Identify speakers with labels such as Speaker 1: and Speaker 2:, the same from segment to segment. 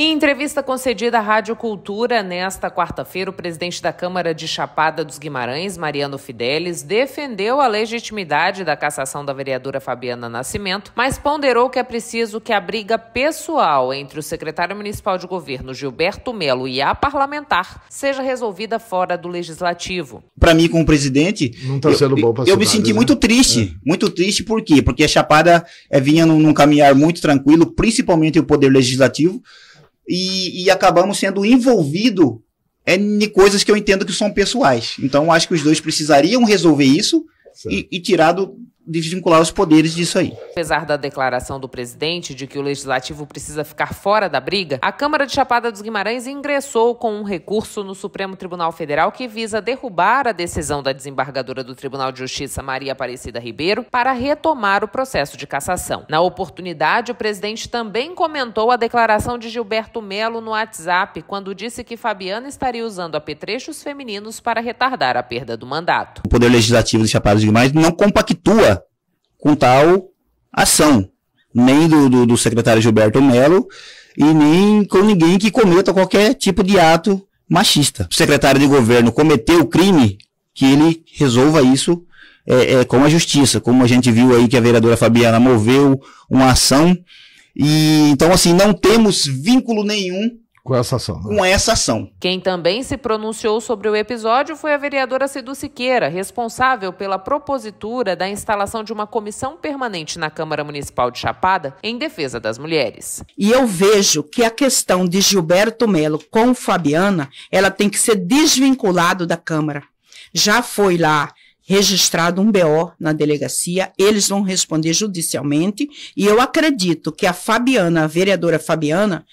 Speaker 1: Em entrevista concedida à Rádio Cultura nesta quarta-feira, o presidente da Câmara de Chapada dos Guimarães, Mariano Fidelis, defendeu a legitimidade da cassação da vereadora Fabiana Nascimento, mas ponderou que é preciso que a briga pessoal entre o secretário municipal de governo Gilberto Melo e a parlamentar seja resolvida fora do legislativo.
Speaker 2: Para mim, como presidente, tá eu, eu me senti né? muito triste, é. muito triste por quê? Porque a Chapada é, vinha num, num caminhar muito tranquilo, principalmente o poder legislativo e, e acabamos sendo envolvido é, em coisas que eu entendo que são pessoais. Então, acho que os dois precisariam resolver isso e, e tirar do, desvincular os poderes disso aí.
Speaker 1: Apesar da declaração do presidente de que o legislativo precisa ficar fora da briga, a Câmara de Chapada dos Guimarães ingressou com um recurso no Supremo Tribunal Federal que visa derrubar a decisão da desembargadora do Tribunal de Justiça Maria Aparecida Ribeiro para retomar o processo de cassação. Na oportunidade, o presidente também comentou a declaração de Gilberto Melo no WhatsApp quando disse que Fabiana estaria usando apetrechos femininos para retardar a perda do mandato.
Speaker 2: O Poder Legislativo de Chapada dos Guimarães não compactua com tal ação, nem do, do, do secretário Gilberto Melo e nem com ninguém que cometa qualquer tipo de ato machista. O secretário de governo cometeu crime, que ele resolva isso é, é, com a justiça, como a gente viu aí que a vereadora Fabiana moveu uma ação. E então assim, não temos vínculo nenhum com essa ação. Né? Com essa ação.
Speaker 1: Quem também se pronunciou sobre o episódio foi a vereadora Cidu Siqueira, responsável pela propositura da instalação de uma comissão permanente na Câmara Municipal de Chapada em defesa das mulheres.
Speaker 3: E eu vejo que a questão de Gilberto Melo com Fabiana, ela tem que ser desvinculado da Câmara. Já foi lá registrado um BO na delegacia, eles vão responder judicialmente, e eu acredito que a Fabiana, a vereadora Fabiana,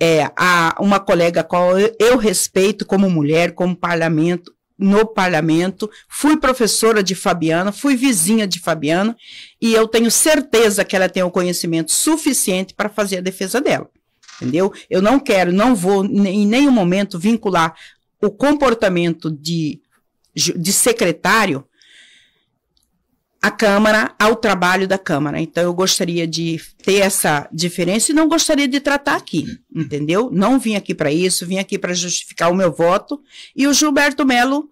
Speaker 3: é, a uma colega qual eu, eu respeito como mulher, como parlamento, no parlamento, fui professora de Fabiana, fui vizinha de Fabiana, e eu tenho certeza que ela tem o conhecimento suficiente para fazer a defesa dela. Entendeu? Eu não quero, não vou em nenhum momento vincular o comportamento de, de secretário a Câmara ao trabalho da Câmara. Então, eu gostaria de ter essa diferença e não gostaria de tratar aqui, entendeu? Não vim aqui para isso, vim aqui para justificar o meu voto. E o Gilberto Melo,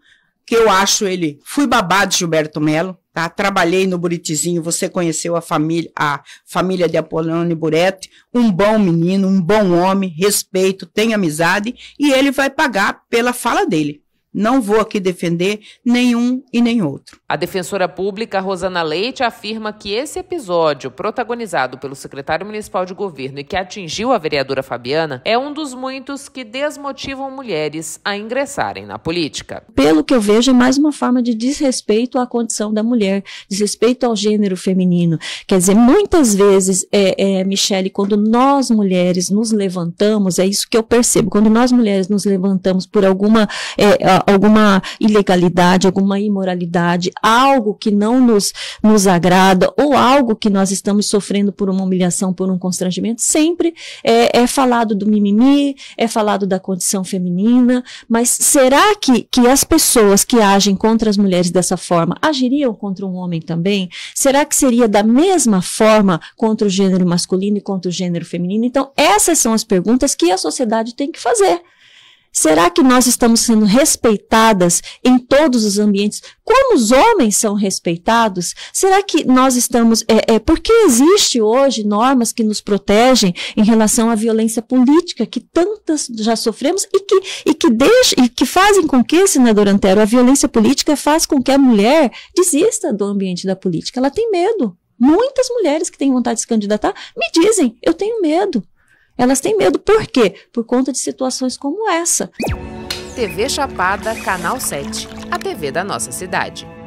Speaker 3: que eu acho ele, fui babado Gilberto Melo, tá? Trabalhei no Buritizinho, você conheceu a família, a família de Apolônio Buretti, um bom menino, um bom homem, respeito, tem amizade, e ele vai pagar pela fala dele. Não vou aqui defender nenhum e nem outro.
Speaker 1: A defensora pública Rosana Leite afirma que esse episódio, protagonizado pelo secretário municipal de governo e que atingiu a vereadora Fabiana, é um dos muitos que desmotivam mulheres a ingressarem na política.
Speaker 4: Pelo que eu vejo, é mais uma forma de desrespeito à condição da mulher, desrespeito ao gênero feminino. Quer dizer, muitas vezes, é, é, Michele, quando nós mulheres nos levantamos, é isso que eu percebo, quando nós mulheres nos levantamos por alguma. É, alguma ilegalidade, alguma imoralidade, algo que não nos, nos agrada ou algo que nós estamos sofrendo por uma humilhação, por um constrangimento, sempre é, é falado do mimimi, é falado da condição feminina, mas será que, que as pessoas que agem contra as mulheres dessa forma agiriam contra um homem também? Será que seria da mesma forma contra o gênero masculino e contra o gênero feminino? Então, essas são as perguntas que a sociedade tem que fazer. Será que nós estamos sendo respeitadas em todos os ambientes? Como os homens são respeitados? Será que nós estamos. É, é, porque existe hoje normas que nos protegem em relação à violência política que tantas já sofremos e que, e que, deixa, e que fazem com que, senador Antero, a violência política faz com que a mulher desista do ambiente da política. Ela tem medo. Muitas mulheres que têm vontade de se candidatar me dizem: eu tenho medo. Elas têm medo por quê? Por conta de situações como essa.
Speaker 1: TV Chapada, Canal 7, a TV da nossa cidade.